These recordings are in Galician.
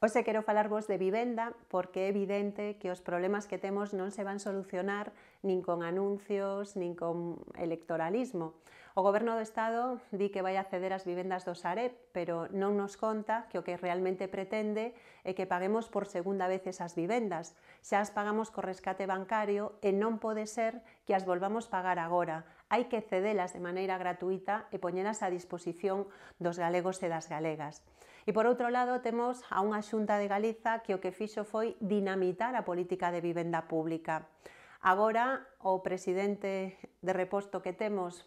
quiero quiero hablar de vivienda porque es evidente que los problemas que tenemos no se van a solucionar ni con anuncios, ni con electoralismo. O Goberno do Estado di que vai acceder ás vivendas do Sareb, pero non nos conta que o que realmente pretende é que paguemos por segunda vez esas vivendas. Xa as pagamos co rescate bancario e non pode ser que as volvamos pagar agora. Hai que cedelas de maneira gratuita e poñelas a disposición dos galegos e das galegas. E por outro lado, temos a unha xunta de Galiza que o que fixo foi dinamitar a política de vivenda pública. Agora, o presidente de reposto que temos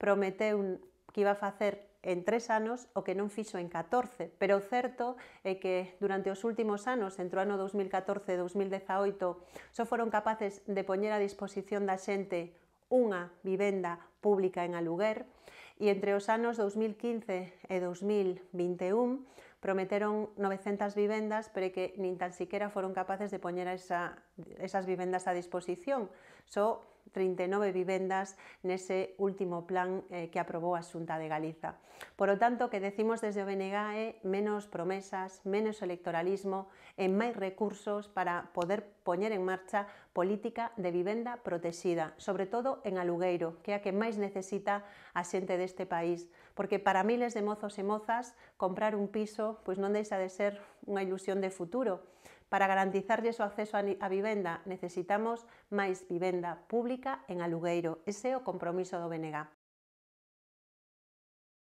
prometeu que iba a facer en tres anos o que non fixo en 14, pero o certo é que durante os últimos anos, entre o ano 2014 e 2018, só foron capaces de poñer a disposición da xente unha vivenda pública en aluguer e entre os anos 2015 e 2021 prometeron 900 vivendas, pero que nin tan siquera foron capaces de poñer esa, esas vivendas a disposición. Só 39 viviendas en ese último plan eh, que aprobó Asunta de Galiza. Por lo tanto, que decimos desde menos promesas, menos electoralismo en eh, más recursos para poder poner en marcha política de vivienda protegida, sobre todo en alugueiro, que es a que más necesita a de este país, porque para miles de mozos y mozas comprar un piso pues no deja de ser una ilusión de futuro, Para garantizarlle o acceso á vivenda necesitamos máis vivenda pública en alugueiro. Ese é o compromiso do BNG.